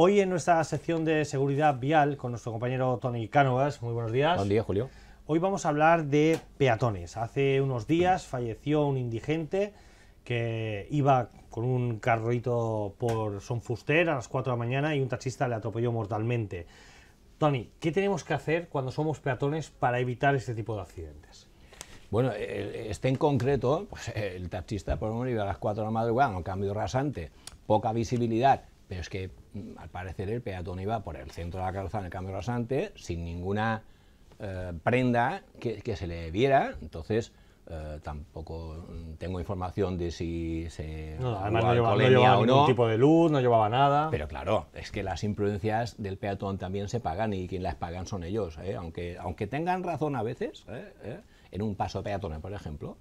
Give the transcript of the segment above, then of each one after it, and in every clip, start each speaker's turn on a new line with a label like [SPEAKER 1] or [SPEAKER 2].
[SPEAKER 1] Hoy en nuestra sección de seguridad vial con nuestro compañero Tony Cánovas. Muy buenos días. Buen día, Julio. Hoy vamos a hablar de peatones. Hace unos días falleció un indigente que iba con un carrito por Sonfuster a las 4 de la mañana y un taxista le atropelló mortalmente. Tony, ¿qué tenemos que hacer cuando somos peatones para evitar este tipo de accidentes?
[SPEAKER 2] Bueno, e, e, este en concreto, pues, el taxista por un iba a las 4 de la madrugada, un cambio rasante, poca visibilidad, pero es que mm, al parecer el peatón iba por el centro de la calzada en el cambio rasante sin ninguna eh, prenda que, se le viera, entonces eh, tampoco mm, tengo información de si se no, además no llevaba, no llevaba ningún tipo de luz, no llevaba nada. Pero claro, es que las imprudencias del peatón también se pagan y quien las pagan son ellos, ¿eh? aunque, aunque tengan razón a veces, en un paso peatones, por ejemplo,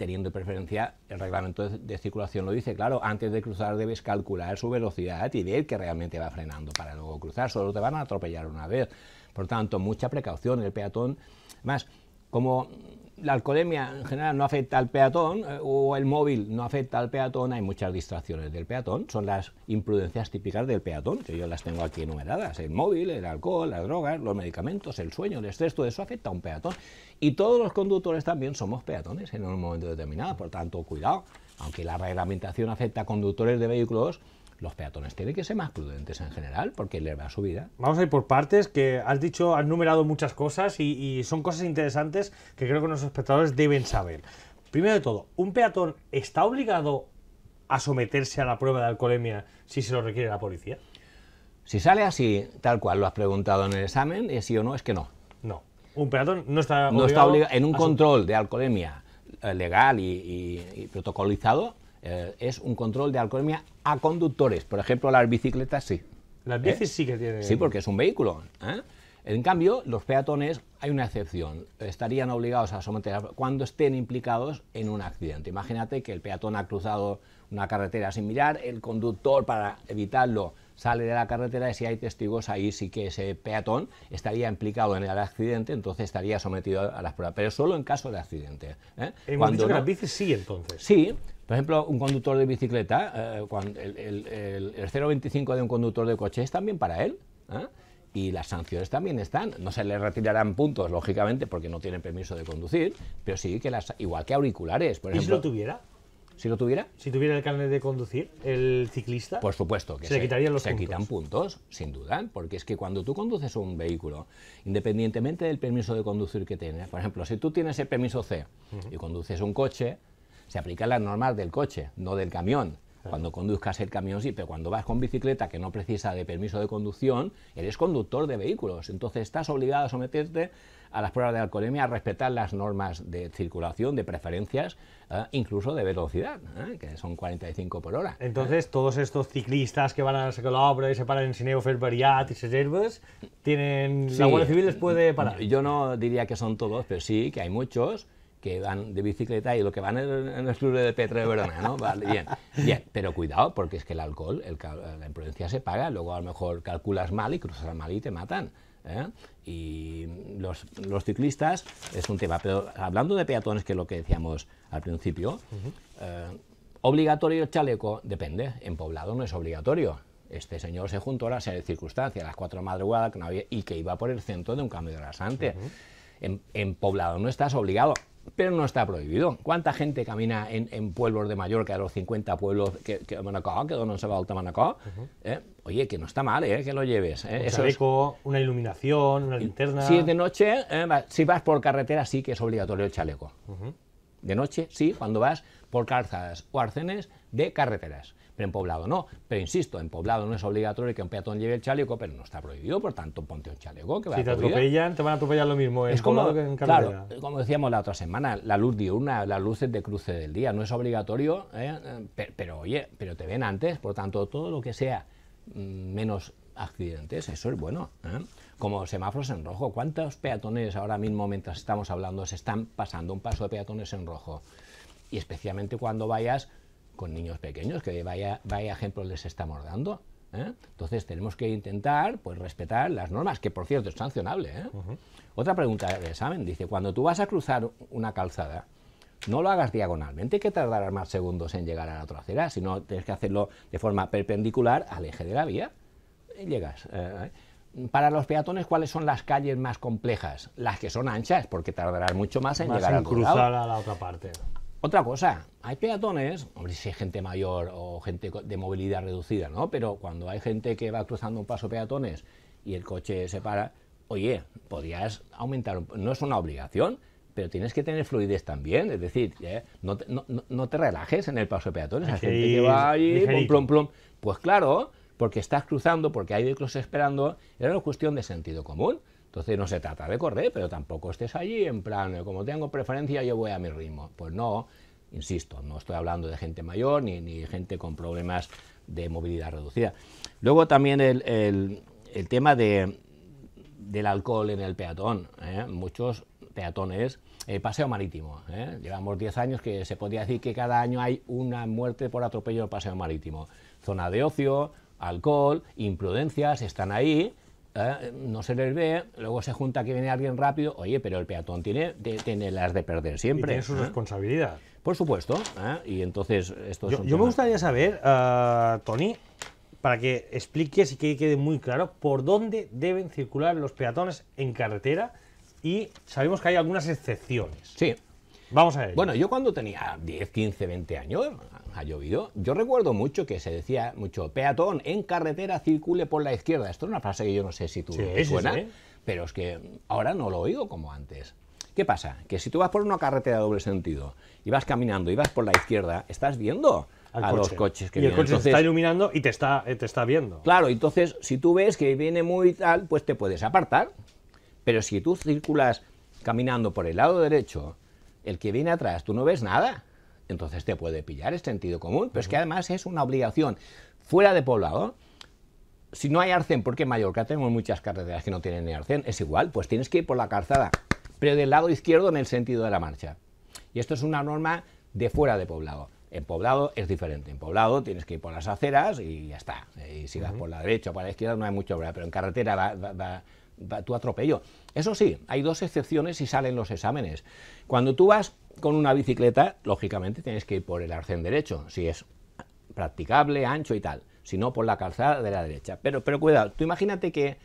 [SPEAKER 2] teniendo preferencia, el reglamento de, circulación lo dice, claro, antes de cruzar debes calcular su velocidad y ver que realmente va frenando para luego cruzar, solo te van a atropellar una vez. Por tanto, mucha precaución, el peatón, más, como la alcoholemia en general no afecta al peatón eh, o el móvil no afecta al peatón, hay muchas distracciones del peatón, son las imprudencias típicas del peatón, que yo las tengo aquí enumeradas, el móvil, el alcohol, las drogas, los medicamentos, el sueño, el estrés, todo eso afecta a un peatón. Y todos los conductores también somos peatones en un momento determinado, por tanto, cuidado, aunque la reglamentación afecta a conductores de vehículos, los peatones tienen que ser más prudentes en general porque les va a su vida.
[SPEAKER 1] Vamos a ir por partes, que has dicho, has numerado muchas cosas y, son cosas interesantes que creo que nuestros espectadores deben saber. Primero de todo, ¿un peatón está obligado a someterse a la prueba de alcoholemia si se lo requiere la policía?
[SPEAKER 2] Si sale así, tal cual lo has preguntado en el examen, es sí o no, es que no. No.
[SPEAKER 1] Un peatón no está obligado. No está obligado en un control
[SPEAKER 2] de alcoholemia eh, legal y protocolizado, eh, es un control de alcoholemia a conductores. Por ejemplo, las bicicletas sí. Las
[SPEAKER 1] ¿Eh? bicis sí que tienen. Sí,
[SPEAKER 2] porque es un vehículo. ¿eh? En cambio, los peatones, hay una excepción, estarían obligados a someter cuando estén implicados en un accidente. Imagínate que el peatón ha cruzado una carretera sin mirar, el conductor para evitarlo sale de la carretera y si hay testigos ahí sí que ese peatón estaría implicado en el accidente, entonces estaría sometido a las pruebas, pero solo en caso de accidente.
[SPEAKER 1] Cuando las bicis sí
[SPEAKER 2] entonces. Sí, por ejemplo, un conductor de bicicleta, eh, el, 0,25 de un conductor de coche es también para él. ¿eh? y las sanciones también están. No se le retirarán puntos, lógicamente, porque no tiene permiso de conducir, pero sí que las. igual que auriculares, por ¿Y ejemplo. si lo tuviera? Si lo tuviera. Si tuviera el carnet de conducir, el ciclista. Por supuesto que se, se quitarían los se quitan puntos, sin duda, porque es que cuando tú conduces un vehículo, independientemente del permiso de conducir que tienes, por ejemplo, si tú tienes el permiso C y conduces un coche, se aplican las normas del coche, no del camión. Cuando conduzcas el camión sí, pero cuando vas con bicicleta que no precisa de permiso de conducción, eres conductor de vehículos. Entonces estás obligado a someterte a las pruebas de alcoholemia, a respetar las normas de circulación, de preferencias, ¿eh? incluso de velocidad, ¿eh? que son 45 por hora. Entonces,
[SPEAKER 1] todos estos ciclistas que van a la obra y se paran en Sineo, Ferbariat y Seservas,
[SPEAKER 2] tienen... la Guardia Civil les puede parar. Yo no diría que son todos, pero sí que hay muchos que van de bicicleta y lo que van en, el club de Petra de Verona, ¿no? Vale, bien, bien, pero cuidado, porque es que el alcohol, la imprudencia se paga, luego a lo mejor calculas mal y cruzas mal y te matan. ¿eh? Y los, los, ciclistas es un tema, pero hablando de peatones, que es lo que decíamos al principio, eh, ¿obligatorio el chaleco? Depende, en poblado no es obligatorio. Este señor se juntó a la de circunstancia, a las cuatro de madrugada y que iba por el centro de un cambio de rasante. en poblado no estás obligado, pero no está prohibido. ¿Cuánta gente camina en, pueblos de Mallorca, los 50 pueblos que, que que donde se va a eh, Oye, que no está mal, ¿eh? que lo lleves. Eh, chaleco,
[SPEAKER 1] una iluminación, una linterna. Si es de
[SPEAKER 2] noche, eh, si vas por carretera sí que es obligatorio el chaleco. De noche, sí, cuando vas por calzas o arcenes de carreteras. Pero en poblado no. Pero insisto, en poblado no es obligatorio que un peatón lleve el chaleco, pero no está prohibido, por tanto, ponte un chaleco. si te atropellan, te van a atropellar lo mismo es como, Claro, como decíamos la otra semana, la luz diurna, las luces de cruce del día, no es obligatorio, ¿eh? pero oye, pero te ven antes, por tanto, todo lo que sea mm, menos accidentes, eso es bueno. ¿eh? Como semáforos en rojo, ¿cuántos peatones ahora mismo, mientras estamos hablando, se están pasando un paso de peatones en rojo? Y especialmente cuando vayas con niños pequeños, que vaya, vaya ejemplo les estamos dando. ¿eh? Entonces tenemos que intentar pues, respetar las normas, que por cierto es sancionable. ¿eh? Otra pregunta de examen, dice, cuando tú vas a cruzar una calzada, no lo hagas diagonalmente, que tardarás más segundos en llegar a la otra acera, sino tienes que hacerlo de forma perpendicular al eje de la vía. Eh, llegas. Eh, eh. para los peatones, ¿cuáles son las calles más complejas? Las que son anchas, porque tardarás mucho más en llegar en a cruzar a la otra parte. Otra cosa, hay peatones, hombre, si hay gente mayor o gente de movilidad reducida, ¿no? Pero cuando hay gente que va cruzando un paso peatones y el coche se para, oye, podrías aumentar, no es una obligación, pero tienes que tener fluidez también, es decir, no, te, relajes en el paso peatones, gente que va plum, plum, Pues claro, porque estás cruzando, porque hay vehículos esperando, era una cuestión de sentido común. Entonces no se trata de correr, pero tampoco estés allí en plan, eh, como tengo preferencia, yo voy a mi ritmo. Pues no, insisto, no estoy hablando de gente mayor ni, gente con problemas de movilidad reducida. Luego también el, tema del alcohol en el peatón. ¿eh? Muchos peatones, eh, paseo marítimo. Llevamos 10 años que se podría decir que cada año hay una muerte por atropello en el paseo marítimo. Zona de ocio, alcohol, imprudencias, están ahí, eh, no se les ve, luego se junta que viene alguien rápido, oye, pero el peatón tiene, las de perder siempre. Y tiene su ¿eh? responsabilidad. Por supuesto, ¿eh? y entonces esto Yo, yo me
[SPEAKER 1] gustaría saber, uh, Tony, para que expliques y que quede muy claro por dónde deben circular
[SPEAKER 2] los peatones en carretera y sabemos que hay algunas excepciones. Sí. Vamos a ver Bueno, yo cuando tenía 10, 15, 20 años, ha llovido, yo recuerdo mucho que se decía mucho, peatón en carretera circule por la izquierda. Esto es una frase que yo no sé si tú sí, buena pero es que ahora no lo oigo como antes. ¿Qué pasa? Que si tú vas por una carretera de doble sentido y vas caminando y vas por la izquierda, estás viendo a los coches que vienen. Y el coche se está iluminando y te está, eh, te está viendo. Claro, entonces si tú ves que viene muy tal, pues te puedes apartar. Pero si tú circulas caminando por el lado derecho el que viene atrás, tú no ves nada, entonces te puede pillar, es sentido común, pero es que además es una obligación. Fuera de poblado, si no hay arcén, porque en Mallorca tenemos muchas carreteras que no tienen ni arcén, es igual, pues tienes que ir por la calzada, pero del lado izquierdo en el sentido de la marcha. Y esto es una norma de fuera de poblado. En poblado es diferente. En poblado tienes que ir por las aceras y ya está. Eh, y si vas por la derecha o por la izquierda no hay mucho problema, pero en carretera va tu atropello. Eso sí, hay dos excepciones si salen los exámenes. Cuando tú vas con una bicicleta, lógicamente tienes que ir por el arcén derecho, si es practicable, ancho y tal, si no por la calzada de la derecha. Pero, pero cuidado, tú imagínate que,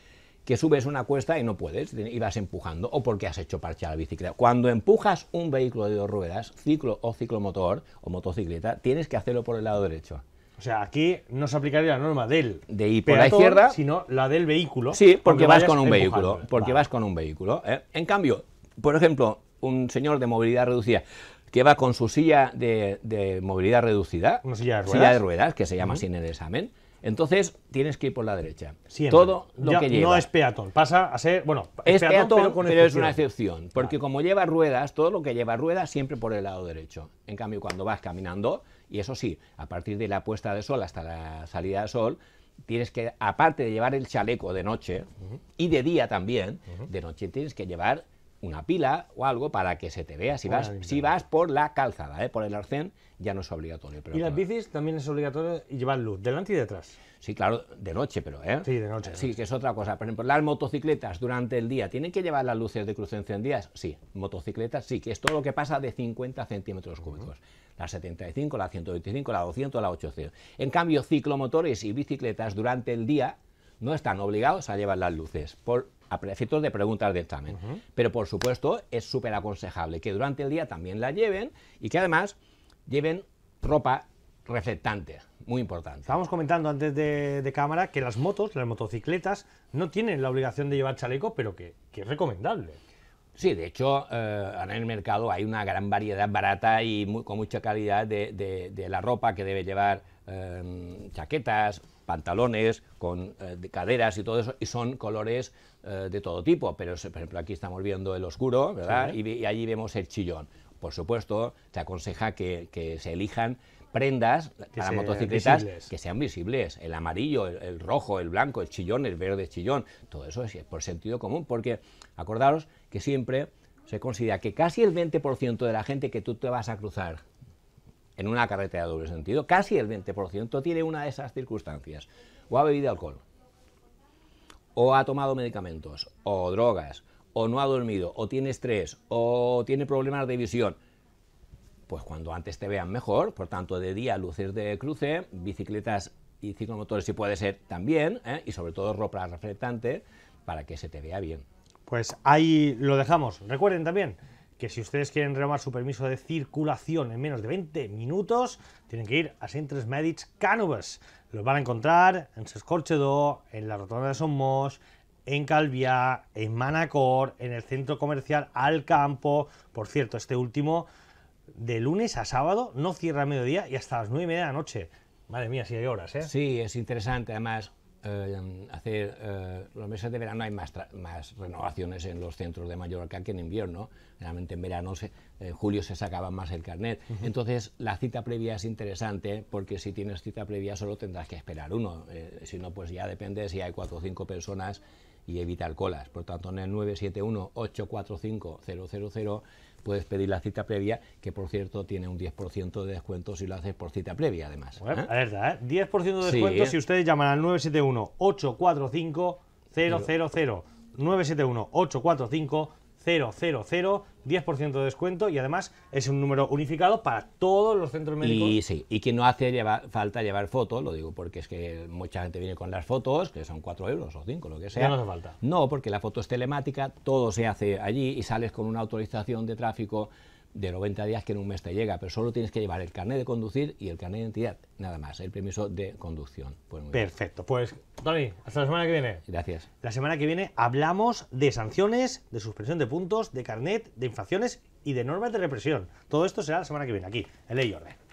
[SPEAKER 2] que subes una cuesta y no puedes, y vas empujando, o porque has hecho parche a la bicicleta. Cuando empujas un vehículo de dos ruedas, ciclo o ciclomotor o motocicleta, tienes que hacerlo por el lado derecho. O sea, aquí no se aplicaría la norma del de la izquierda,
[SPEAKER 1] sino la del vehículo. Sí, porque vas con un vehículo,
[SPEAKER 2] porque vas con un vehículo. En cambio, por ejemplo, un señor de movilidad reducida que va con su silla de, movilidad reducida, una silla de ruedas, que se llama sin el examen. Entonces tienes que ir por la derecha. Siempre. Todo lo que lleva. No es
[SPEAKER 1] peatón, pasa a ser, bueno, es, peatón, pero, es una excepción,
[SPEAKER 2] porque como lleva ruedas, todo lo que lleva ruedas siempre por el lado derecho. En cambio, cuando vas caminando, y eso sí, a partir de la puesta de sol hasta la salida de sol, tienes que, aparte de llevar el chaleco de noche y de día también, de noche tienes que llevar una pila o algo para que se te vea. Si vas, si vas por la calzada, ¿eh? por el arcén, ya no es obligatorio. Pero y las bicis también es obligatorio llevar luz, delante y detrás. Sí, claro, de noche, pero... ¿eh? Sí, de noche. Sí, que es otra cosa. Por ejemplo, las motocicletas durante el día, ¿tienen que llevar las luces de cruce encendidas? Sí, motocicletas sí, que es todo lo que pasa de 50 centímetros cúbicos. las La 75, la 125, la 200, la 800. En cambio, ciclomotores y bicicletas durante el día no están obligados a llevar las luces, por a efectos de preguntas de examen. Pero por supuesto es súper aconsejable que durante el día también la lleven y que además lleven ropa reflectante, muy importante.
[SPEAKER 1] Estábamos comentando antes de, cámara que las motos, las motocicletas, no tienen la obligación de llevar chaleco, pero que,
[SPEAKER 2] es recomendable. Sí, de hecho, eh, en el mercado hay una gran variedad barata y con mucha calidad de, la ropa que debe llevar, eh, chaquetas, pantalones, con eh, caderas y todo eso, y son colores eh, de todo tipo. Pero, por ejemplo, aquí estamos viendo el oscuro, ¿verdad? Y, allí vemos el chillón. Por supuesto, te aconseja que, se elijan prendas para motocicletas que sean visibles. El amarillo, el, rojo, el blanco, el chillón, el verde chillón. Todo eso es por sentido común, porque acordaros que siempre se considera que casi el 20% de la gente que tú te vas a cruzar en una carretera de doble sentido, casi el 20% tiene una de esas circunstancias. O ha bebido alcohol, o ha tomado medicamentos, o drogas, o no ha dormido, o tiene estrés, o tiene problemas de visión. Pues cuando antes te vean mejor, por tanto de día luces de cruce, bicicletas y ciclomotores si puede ser también, ¿eh? y sobre todo ropa reflectante para que se te vea bien. Pues ahí lo dejamos. Recuerden también si ustedes quieren renovar su permiso
[SPEAKER 1] de circulación en menos de 20 minutos, tienen que ir a Centres Medics Cànoves. Los van a encontrar en Sescorchedó, en la Rotonda de Somos en Calviá, en Manacor, en el Centro Comercial Al Campo. Por cierto, este último, de lunes a sábado, no cierra a mediodía y hasta las 9 y media de la noche. Madre mía, si hay horas, ¿eh?
[SPEAKER 2] Sí, es interesante. Además, eh, hacer eh, los meses de verano hay más, renovaciones en los centros de Mallorca que en invierno. realmente en verano, en julio se sacaba más el carnet. Entonces la cita previa es interesante porque si tienes cita previa solo tendrás que esperar uno. Eh, si no, pues ya depende si hay cuatro o cinco personas y evitar colas. Por tanto, en el 971-845-000 puedes pedir la cita previa, que por cierto tiene un 10% de descuento si lo haces por cita previa, además. Bueno, ¿eh? 10% ¿eh? de
[SPEAKER 1] descuento si ustedes llaman al 971-845-000. 971 845 000, 10% de descuento y además es un número unificado para todos los centros médicos. Y
[SPEAKER 2] sí, y que no hace falta llevar fotos, lo digo porque es que mucha gente viene con las fotos, que son 4 euros o 5, lo que sea. no hace falta. No, porque la foto es telemática, todo se hace allí y sales con una autorización de tráfico de 90 días que en un mes te llega, pero solo tienes que llevar el carnet de conducir y el carnet de identidad, nada más, el permiso de conducción. Pues Perfecto, pues
[SPEAKER 1] Tony, hasta la semana que viene.
[SPEAKER 2] Gracias. La semana que viene hablamos
[SPEAKER 1] de sanciones, de suspensión de puntos, de carnet, de infracciones y de normas de represión. Todo esto será la semana que viene aquí, en Ley y Orden.